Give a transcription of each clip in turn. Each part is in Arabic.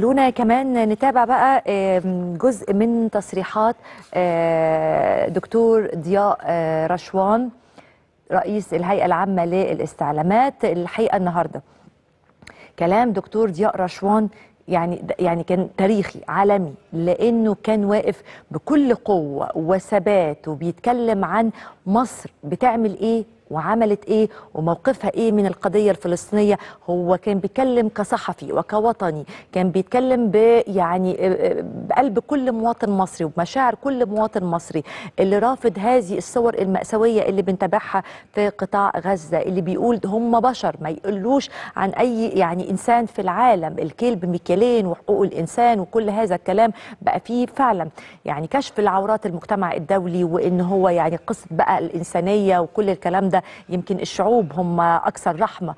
خلونا كمان نتابع بقى آه، جزء من تصريحات آه، دكتور ضياء آه، رشوان رئيس الهيئة العامة للاستعلامات الحقيقة النهاردة كلام دكتور ضياء رشوان يعني يعني كان تاريخي عالمي لانه كان واقف بكل قوه وثبات وبيتكلم عن مصر بتعمل ايه وعملت ايه وموقفها ايه من القضيه الفلسطينيه هو كان بيتكلم كصحفي وكوطني كان بيتكلم ب يعني آه، آه، بقلب كل مواطن مصري وبمشاعر كل مواطن مصري اللي رافض هذه الصور المأساويه اللي بنتابعها في قطاع غزه اللي بيقول هم بشر ما يقولوش عن اي يعني انسان في العالم الكيل بمكيالين وحقوق الانسان وكل هذا الكلام بقى فيه فعلا يعني كشف العورات المجتمع الدولي وان هو يعني قصه بقى الانسانيه وكل الكلام ده يمكن الشعوب هم اكثر رحمه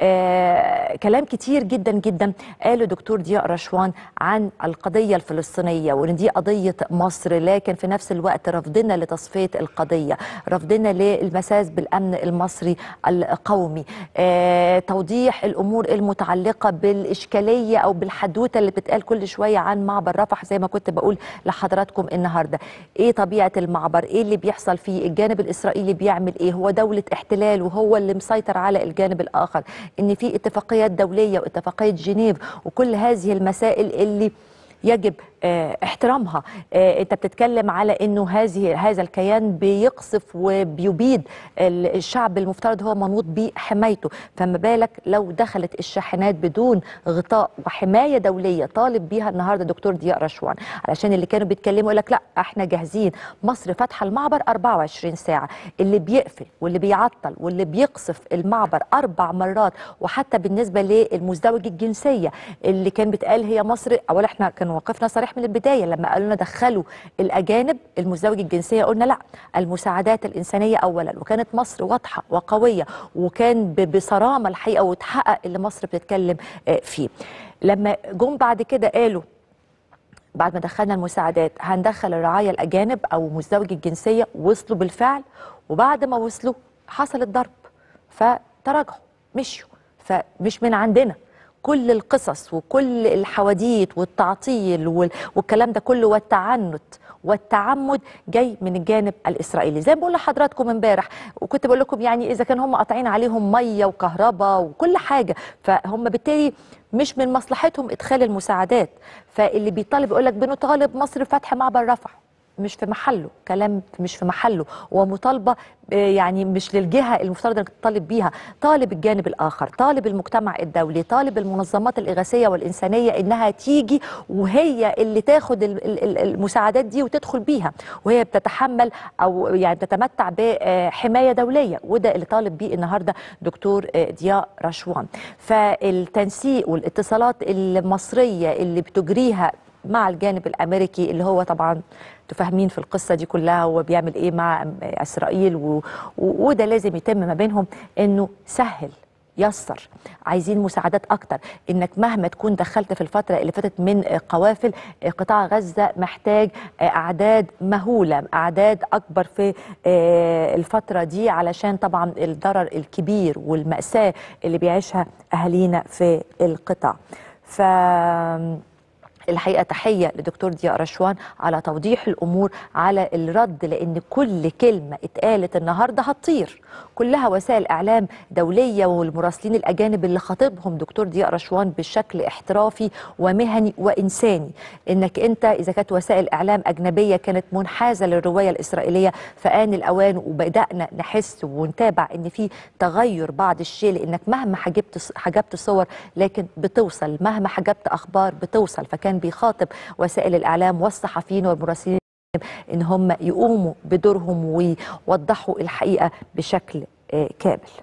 آه كلام كتير جدا جدا قاله دكتور ضياء رشوان عن القضيه الفلسطينيه وان دي قضيه مصر لكن في نفس الوقت رفضنا لتصفيه القضيه رفضنا للمساس بالامن المصري القومي آه توضيح الامور المتعلقه بالاشكاليه او بالحدوته اللي بتقال كل شويه عن معبر رفح زي ما كنت بقول لحضراتكم النهارده ايه طبيعه المعبر ايه اللي بيحصل فيه الجانب الاسرائيلي بيعمل ايه هو دوله حاله احتلال وهو اللي مسيطر على الجانب الآخر إن في اتفاقيات دولية واتفاقية جنيف وكل هذه المسائل اللي يجب آه، احترامها آه، انت بتتكلم على انه هذه هذا الكيان بيقصف وبيبيد الشعب المفترض هو منوط بحمايته فما بالك لو دخلت الشاحنات بدون غطاء وحمايه دوليه طالب بيها النهارده دكتور ضياء رشوان علشان اللي كانوا بيتكلموا يقول لك لا احنا جاهزين مصر فاتحه المعبر 24 ساعه اللي بيقفل واللي بيعطل واللي بيقصف المعبر اربع مرات وحتى بالنسبه للمزدوج الجنسيه اللي كان بيتقال هي مصر اولا احنا كانوا موقفنا صريح من البدايه لما قالوا لنا دخلوا الاجانب المزدوج الجنسيه قلنا لا المساعدات الانسانيه اولا وكانت مصر واضحه وقويه وكان بصرامه الحقيقه وتحقق اللي مصر بتتكلم آه، فيه لما جم بعد كده قالوا بعد ما دخلنا المساعدات هندخل الرعايه الاجانب او مزدوجي الجنسيه وصلوا بالفعل وبعد ما وصلوا حصل الضرب فتراجعوا مشوا فمش من عندنا كل القصص وكل الحواديت والتعطيل والكلام ده كله والتعنت والتعمد جاي من الجانب الاسرائيلي زي ما بقول لحضراتكم امبارح وكنت بقول لكم يعني اذا كان هم قاطعين عليهم ميه وكهرباء وكل حاجه فهم بالتالي مش من مصلحتهم ادخال المساعدات فاللي بيطالب يقول لك بنطالب مصر بفتح معبر رفح مش في محله كلام مش في محله ومطالبة آه، يعني مش للجهة المفترض انك تطالب بيها طالب الجانب الآخر طالب المجتمع الدولي طالب المنظمات الإغاثية والإنسانية إنها تيجي وهي اللي تاخد المساعدات دي وتدخل بيها وهي بتتحمل أو يعني بتتمتع بحماية آه، دولية وده اللي طالب بيه النهاردة دكتور آه، ضياء رشوان فالتنسيق والاتصالات المصرية اللي بتجريها مع الجانب الامريكي اللي هو طبعا تفهمين في القصه دي كلها هو بيعمل ايه مع اسرائيل و... وده لازم يتم ما بينهم انه سهل يسر عايزين مساعدات اكتر انك مهما تكون دخلت في الفتره اللي فاتت من قوافل قطاع غزه محتاج اعداد مهوله اعداد اكبر في آه، الفتره دي علشان طبعا الضرر الكبير والماساه اللي بيعيشها اهالينا في القطاع ف الحقيقه تحيه لدكتور ضياء رشوان على توضيح الامور على الرد لان كل كلمه اتقالت النهارده هتطير كلها وسائل اعلام دوليه والمراسلين الاجانب اللي خاطبهم دكتور ضياء رشوان بشكل احترافي ومهني وانساني انك انت اذا كانت وسائل اعلام اجنبيه كانت منحازه للروايه الاسرائيليه فان الاوان وبدانا نحس ونتابع ان في تغير بعض الشيء لانك مهما حجبت حجبت صور لكن بتوصل مهما حجبت اخبار بتوصل فكان كان بيخاطب وسائل الإعلام والصحفيين والمراسلين إن هم يقوموا بدورهم ويوضحوا الحقيقة بشكل آه، كامل